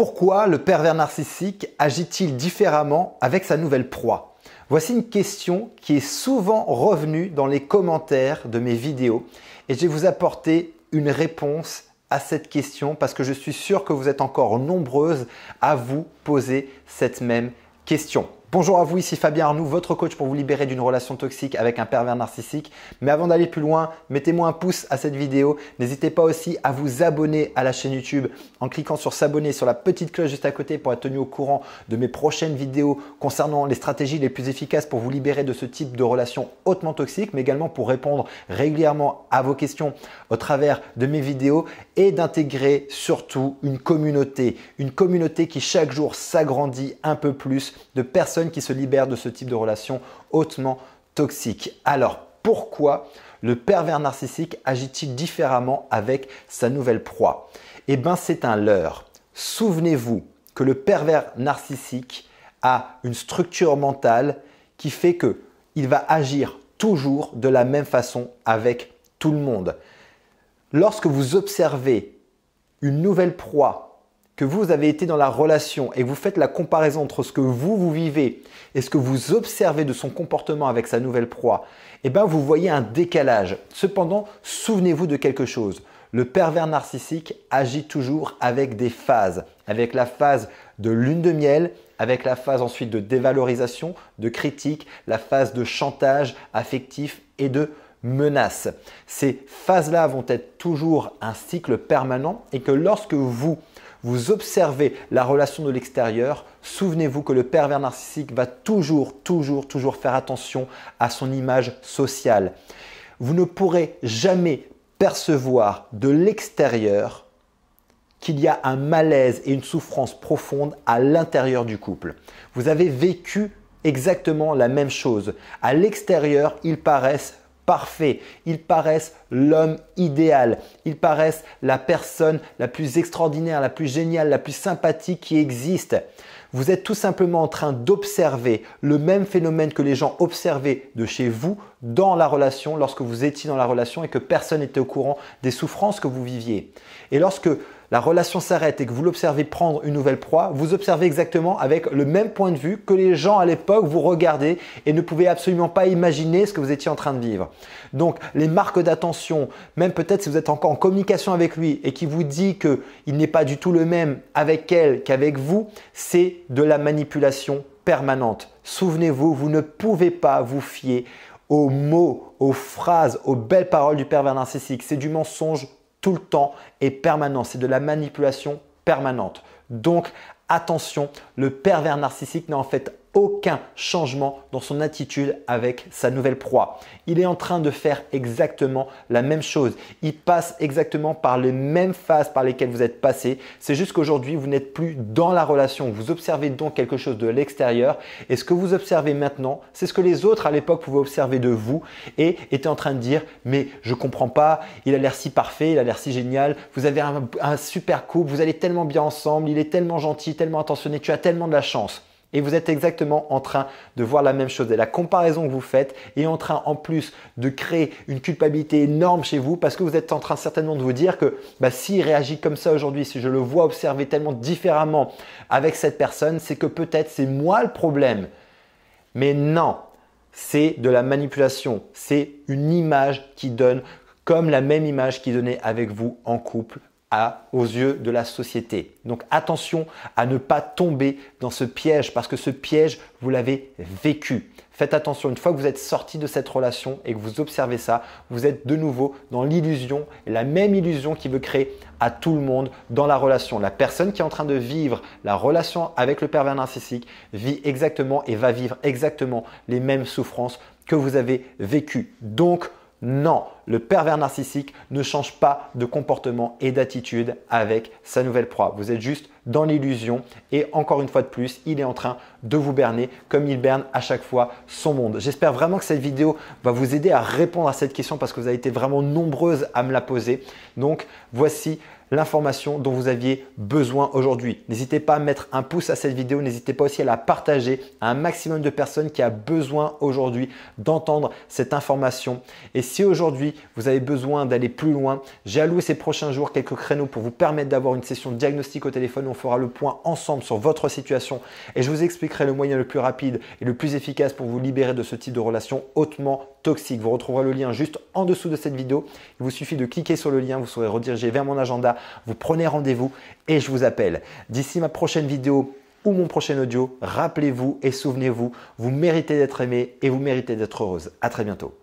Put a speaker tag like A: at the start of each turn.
A: Pourquoi le pervers narcissique agit-il différemment avec sa nouvelle proie Voici une question qui est souvent revenue dans les commentaires de mes vidéos et je vais vous apporter une réponse à cette question parce que je suis sûr que vous êtes encore nombreuses à vous poser cette même question. Bonjour à vous, ici Fabien Arnoux, votre coach pour vous libérer d'une relation toxique avec un pervers narcissique. Mais avant d'aller plus loin, mettez-moi un pouce à cette vidéo. N'hésitez pas aussi à vous abonner à la chaîne YouTube en cliquant sur s'abonner sur la petite cloche juste à côté pour être tenu au courant de mes prochaines vidéos concernant les stratégies les plus efficaces pour vous libérer de ce type de relation hautement toxique, mais également pour répondre régulièrement à vos questions au travers de mes vidéos et d'intégrer surtout une communauté, une communauté qui chaque jour s'agrandit un peu plus de personnes qui se libère de ce type de relation hautement toxique. Alors pourquoi le pervers narcissique agit-il différemment avec sa nouvelle proie Eh bien c'est un leurre. Souvenez-vous que le pervers narcissique a une structure mentale qui fait que il va agir toujours de la même façon avec tout le monde. Lorsque vous observez une nouvelle proie vous avez été dans la relation et vous faites la comparaison entre ce que vous, vous vivez et ce que vous observez de son comportement avec sa nouvelle proie, eh bien vous voyez un décalage. Cependant, souvenez-vous de quelque chose. Le pervers narcissique agit toujours avec des phases, avec la phase de lune de miel, avec la phase ensuite de dévalorisation, de critique, la phase de chantage affectif et de menace. Ces phases-là vont être toujours un cycle permanent et que lorsque vous vous observez la relation de l'extérieur, souvenez-vous que le pervers narcissique va toujours, toujours, toujours faire attention à son image sociale. Vous ne pourrez jamais percevoir de l'extérieur qu'il y a un malaise et une souffrance profonde à l'intérieur du couple. Vous avez vécu exactement la même chose. À l'extérieur, ils paraissent parfait, ils paraissent l'homme idéal, ils paraissent la personne la plus extraordinaire, la plus géniale, la plus sympathique qui existe. Vous êtes tout simplement en train d'observer le même phénomène que les gens observaient de chez vous dans la relation lorsque vous étiez dans la relation et que personne n'était au courant des souffrances que vous viviez. Et lorsque la relation s'arrête et que vous l'observez prendre une nouvelle proie, vous observez exactement avec le même point de vue que les gens à l'époque vous regardaient et ne pouvaient absolument pas imaginer ce que vous étiez en train de vivre. Donc les marques d'attention, même peut-être si vous êtes encore en communication avec lui et qui vous dit qu'il n'est pas du tout le même avec elle qu'avec vous, c'est de la manipulation permanente. Souvenez-vous, vous ne pouvez pas vous fier aux mots, aux phrases, aux belles paroles du pervers narcissique. C'est du mensonge tout le temps et permanent. C'est de la manipulation permanente. Donc attention, le pervers narcissique n'a en fait aucun changement dans son attitude avec sa nouvelle proie. Il est en train de faire exactement la même chose. Il passe exactement par les mêmes phases par lesquelles vous êtes passé. C'est juste qu'aujourd'hui, vous n'êtes plus dans la relation. Vous observez donc quelque chose de l'extérieur. Et ce que vous observez maintenant, c'est ce que les autres à l'époque pouvaient observer de vous et étaient en train de dire, mais je comprends pas, il a l'air si parfait, il a l'air si génial, vous avez un, un super couple, vous allez tellement bien ensemble, il est tellement gentil, tellement attentionné, tu as tellement de la chance. Et vous êtes exactement en train de voir la même chose. Et la comparaison que vous faites est en train en plus de créer une culpabilité énorme chez vous parce que vous êtes en train certainement de vous dire que bah, s'il réagit comme ça aujourd'hui, si je le vois observer tellement différemment avec cette personne, c'est que peut-être c'est moi le problème. Mais non, c'est de la manipulation. C'est une image qui donne comme la même image qui donnait avec vous en couple aux yeux de la société. Donc attention à ne pas tomber dans ce piège parce que ce piège, vous l'avez vécu. Faites attention, une fois que vous êtes sorti de cette relation et que vous observez ça, vous êtes de nouveau dans l'illusion, la même illusion qui veut créer à tout le monde dans la relation. La personne qui est en train de vivre la relation avec le pervers narcissique vit exactement et va vivre exactement les mêmes souffrances que vous avez vécues. Donc non, le pervers narcissique ne change pas de comportement et d'attitude avec sa nouvelle proie. Vous êtes juste dans l'illusion et encore une fois de plus, il est en train de vous berner comme il berne à chaque fois son monde. J'espère vraiment que cette vidéo va vous aider à répondre à cette question parce que vous avez été vraiment nombreuses à me la poser. Donc voici l'information dont vous aviez besoin aujourd'hui. N'hésitez pas à mettre un pouce à cette vidéo, n'hésitez pas aussi à la partager à un maximum de personnes qui a besoin aujourd'hui d'entendre cette information. Et si aujourd'hui vous avez besoin d'aller plus loin, j'ai alloué ces prochains jours quelques créneaux pour vous permettre d'avoir une session diagnostique au téléphone on fera le point ensemble sur votre situation et je vous expliquerai le moyen le plus rapide et le plus efficace pour vous libérer de ce type de relation hautement toxique. Vous retrouverez le lien juste en dessous de cette vidéo. Il vous suffit de cliquer sur le lien, vous serez redirigé vers mon agenda, vous prenez rendez-vous et je vous appelle. D'ici ma prochaine vidéo, ou mon prochain audio, rappelez-vous et souvenez-vous, vous méritez d'être aimé et vous méritez d'être heureuse. À très bientôt.